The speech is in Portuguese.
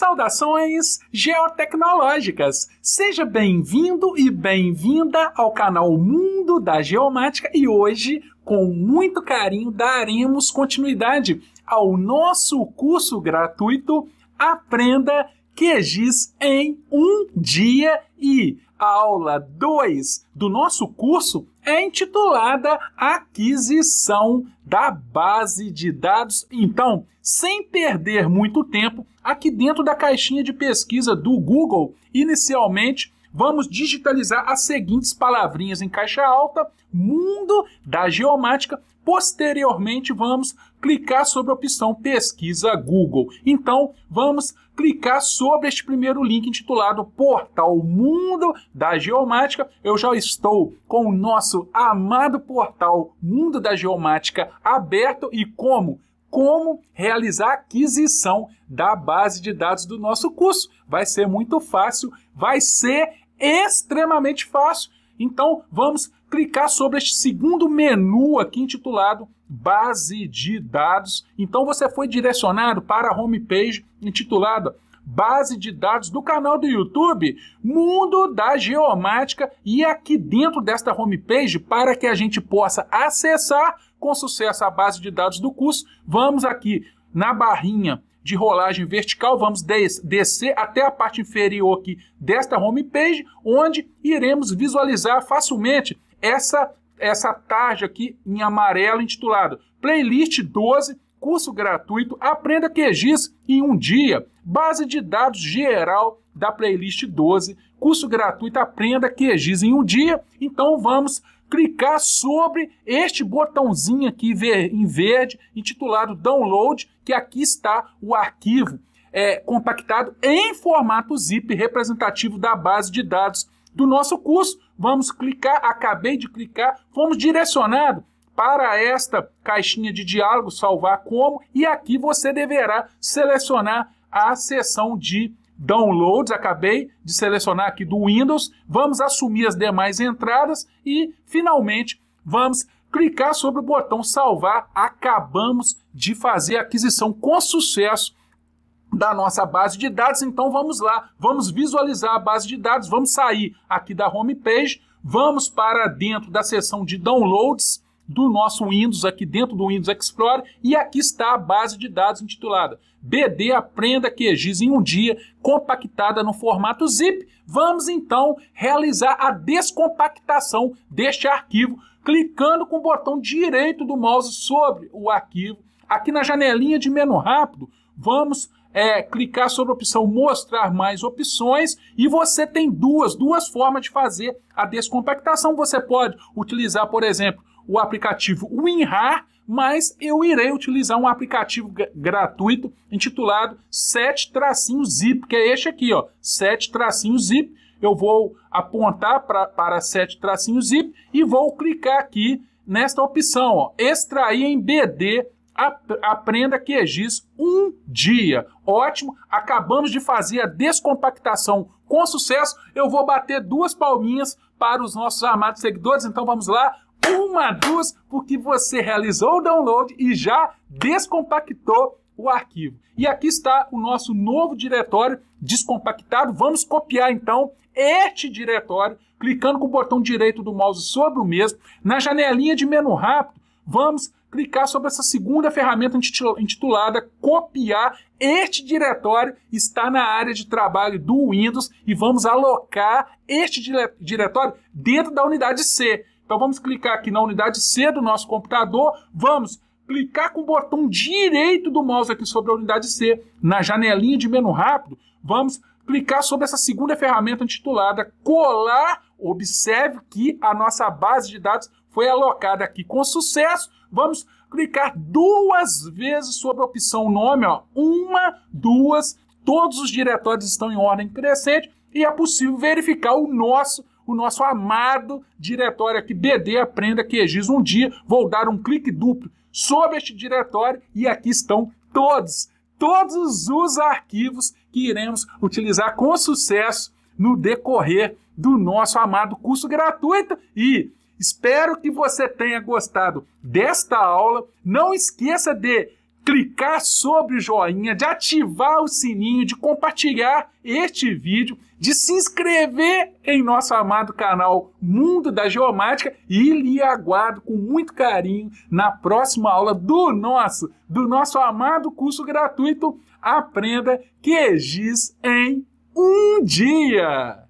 Saudações geotecnológicas! Seja bem-vindo e bem-vinda ao canal Mundo da Geomática e hoje, com muito carinho, daremos continuidade ao nosso curso gratuito Aprenda QGIS em um dia e a aula 2 do nosso curso é intitulada Aquisição da Base de Dados. Então, sem perder muito tempo, aqui dentro da caixinha de pesquisa do Google, inicialmente vamos digitalizar as seguintes palavrinhas em caixa alta: mundo da geomática, Posteriormente, vamos clicar sobre a opção Pesquisa Google. Então, vamos clicar sobre este primeiro link intitulado Portal Mundo da Geomática. Eu já estou com o nosso amado portal Mundo da Geomática aberto e como como realizar a aquisição da base de dados do nosso curso. Vai ser muito fácil, vai ser extremamente fácil então vamos clicar sobre este segundo menu aqui intitulado Base de Dados. Então você foi direcionado para a homepage intitulada Base de Dados do canal do YouTube Mundo da Geomática e aqui dentro desta homepage para que a gente possa acessar com sucesso a base de dados do curso, vamos aqui na barrinha de rolagem vertical, vamos des descer até a parte inferior aqui desta home page, onde iremos visualizar facilmente essa, essa tarja aqui em amarelo intitulada Playlist 12 curso gratuito Aprenda QGIS em um dia, base de dados geral da playlist 12, curso gratuito Aprenda QGIS em um dia. Então vamos clicar sobre este botãozinho aqui em verde, intitulado Download, que aqui está o arquivo é, compactado em formato zip representativo da base de dados do nosso curso. Vamos clicar, acabei de clicar, fomos direcionados para esta caixinha de diálogo, salvar como, e aqui você deverá selecionar a seção de downloads, acabei de selecionar aqui do Windows, vamos assumir as demais entradas e, finalmente, vamos clicar sobre o botão salvar. Acabamos de fazer a aquisição com sucesso da nossa base de dados, então vamos lá, vamos visualizar a base de dados, vamos sair aqui da home page, vamos para dentro da seção de downloads, do nosso Windows, aqui dentro do Windows Explorer, e aqui está a base de dados intitulada BD Aprenda QGIS em um dia, compactada no formato zip. Vamos então realizar a descompactação deste arquivo, clicando com o botão direito do mouse sobre o arquivo. Aqui na janelinha de menu rápido, vamos é, clicar sobre a opção mostrar mais opções e você tem duas, duas formas de fazer a descompactação. Você pode utilizar, por exemplo, o aplicativo WinRAR, mas eu irei utilizar um aplicativo gratuito intitulado 7 tracinho zip, que é este aqui, ó, 7 tracinho zip. Eu vou apontar pra, para 7 tracinho zip e vou clicar aqui nesta opção, ó, extrair em BD aprenda QGIS um dia. Ótimo, acabamos de fazer a descompactação com sucesso. Eu vou bater duas palminhas para os nossos amados seguidores, então vamos lá uma, duas, porque você realizou o download e já descompactou o arquivo. E aqui está o nosso novo diretório descompactado. Vamos copiar então este diretório, clicando com o botão direito do mouse sobre o mesmo. Na janelinha de menu rápido, vamos clicar sobre essa segunda ferramenta intitulada Copiar. Este diretório está na área de trabalho do Windows e vamos alocar este diretório dentro da unidade C. Então vamos clicar aqui na unidade C do nosso computador, vamos clicar com o botão direito do mouse aqui sobre a unidade C, na janelinha de menu rápido, vamos clicar sobre essa segunda ferramenta intitulada colar. Observe que a nossa base de dados foi alocada aqui com sucesso. Vamos clicar duas vezes sobre a opção nome, ó. Uma, duas, todos os diretórios estão em ordem crescente e é possível verificar o nosso o nosso amado diretório aqui, BD Aprenda QGIS. Um dia vou dar um clique duplo sobre este diretório e aqui estão todos, todos os arquivos que iremos utilizar com sucesso no decorrer do nosso amado curso gratuito e Espero que você tenha gostado desta aula. Não esqueça de clicar sobre o joinha, de ativar o sininho, de compartilhar este vídeo, de se inscrever em nosso amado canal Mundo da Geomática e lhe aguardo com muito carinho na próxima aula do nosso, do nosso amado curso gratuito Aprenda QGIS em um dia.